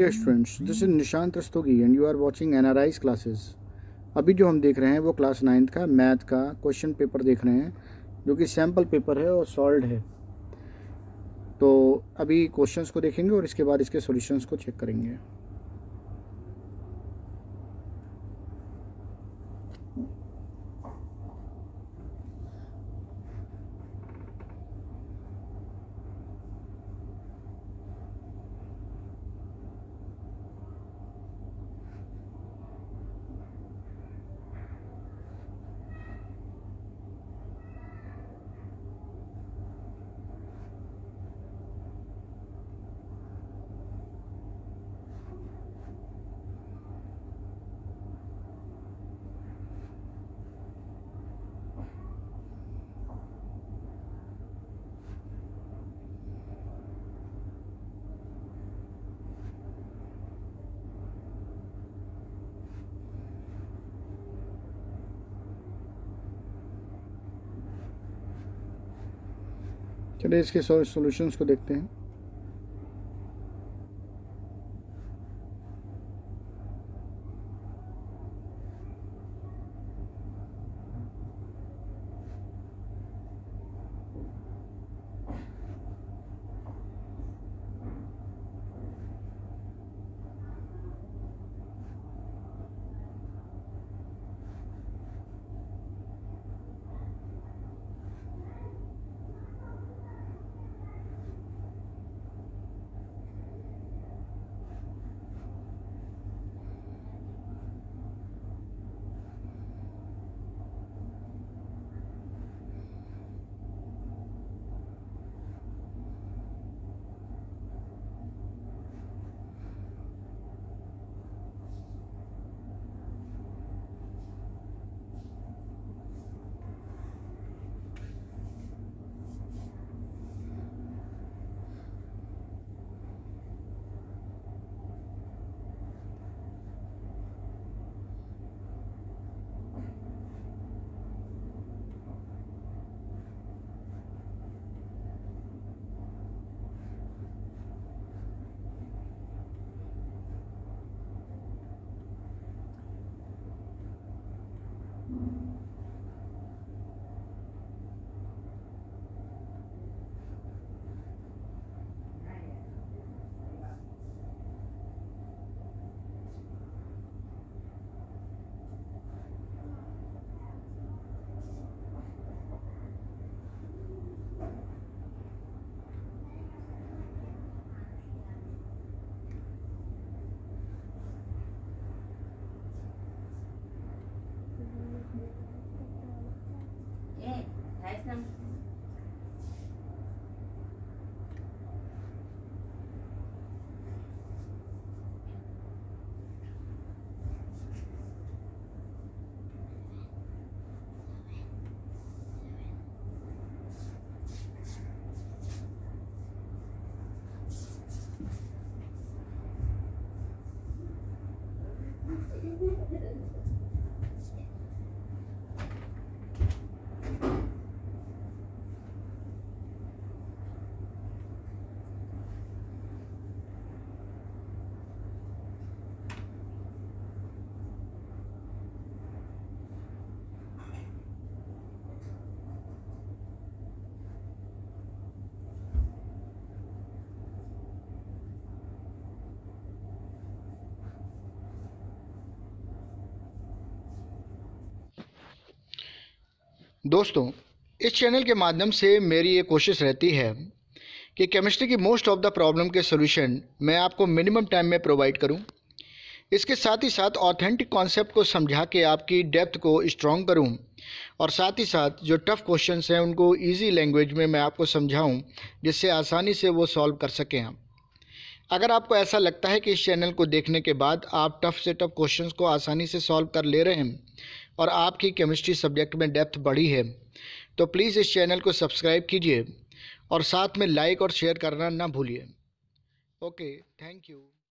Dear students this is Nishant Rastogi and you are watching NRIs classes अभी जो हम देख रहे हैं वो क्लास नाइन्थ का मैथ का क्वेश्चन पेपर देख रहे हैं जो कि सैम्पल पेपर है और सॉल्व है तो अभी क्वेश्चंस को देखेंगे और इसके बाद इसके सॉल्यूशंस को चेक करेंगे चलिए इसके सॉल्यूशंस को देखते हैं दोस्तों इस चैनल के माध्यम से मेरी ये कोशिश रहती है कि केमिस्ट्री की मोस्ट ऑफ द प्रॉब्लम के सोल्यूशन मैं आपको मिनिमम टाइम में प्रोवाइड करूं। इसके साथ ही साथ ऑथेंटिक कॉन्सेप्ट को समझा के आपकी डेप्थ को स्ट्रॉन्ग करूं और साथ ही साथ जो टफ़ क्वेश्चंस हैं उनको इजी लैंग्वेज में मैं आपको समझाऊं जिससे आसानी से वो सॉल्व कर सकें आप अगर आपको ऐसा लगता है कि इस चैनल को देखने के बाद आप टफ़ से टफ़ क्वेश्चंस को आसानी से सॉल्व कर ले रहे हैं और आपकी केमिस्ट्री सब्जेक्ट में डेप्थ बढ़ी है तो प्लीज़ इस चैनल को सब्सक्राइब कीजिए और साथ में लाइक और शेयर करना ना भूलिए ओके थैंक यू